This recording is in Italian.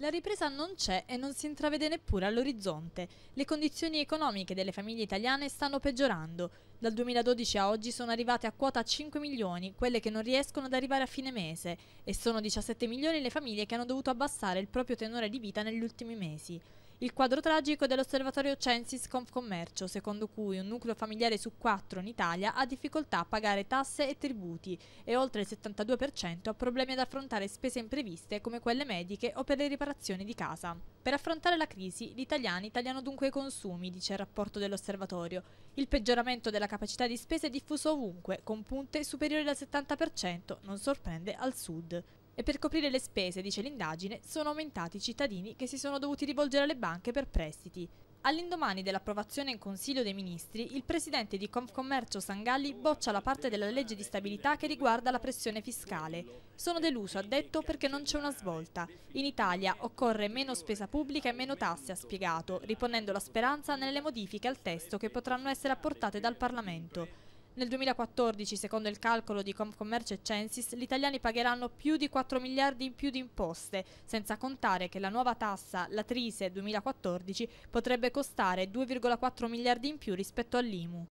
La ripresa non c'è e non si intravede neppure all'orizzonte. Le condizioni economiche delle famiglie italiane stanno peggiorando. Dal 2012 a oggi sono arrivate a quota 5 milioni quelle che non riescono ad arrivare a fine mese e sono 17 milioni le famiglie che hanno dovuto abbassare il proprio tenore di vita negli ultimi mesi. Il quadro tragico dell'osservatorio Censis Confcommercio, secondo cui un nucleo familiare su quattro in Italia ha difficoltà a pagare tasse e tributi e oltre il 72% ha problemi ad affrontare spese impreviste come quelle mediche o per le riparazioni di casa. Per affrontare la crisi, gli italiani tagliano dunque i consumi, dice il rapporto dell'osservatorio. Il peggioramento della capacità di spesa è diffuso ovunque, con punte superiori al 70%, non sorprende al sud e per coprire le spese, dice l'indagine, sono aumentati i cittadini che si sono dovuti rivolgere alle banche per prestiti. All'indomani dell'approvazione in Consiglio dei Ministri, il presidente di Confcommercio Sangalli boccia la parte della legge di stabilità che riguarda la pressione fiscale. Sono deluso, ha detto, perché non c'è una svolta. In Italia occorre meno spesa pubblica e meno tasse, ha spiegato, riponendo la speranza nelle modifiche al testo che potranno essere apportate dal Parlamento. Nel 2014, secondo il calcolo di Confcommercio e Censis, gli italiani pagheranno più di 4 miliardi in più di imposte, senza contare che la nuova tassa, la Trise 2014, potrebbe costare 2,4 miliardi in più rispetto all'IMU.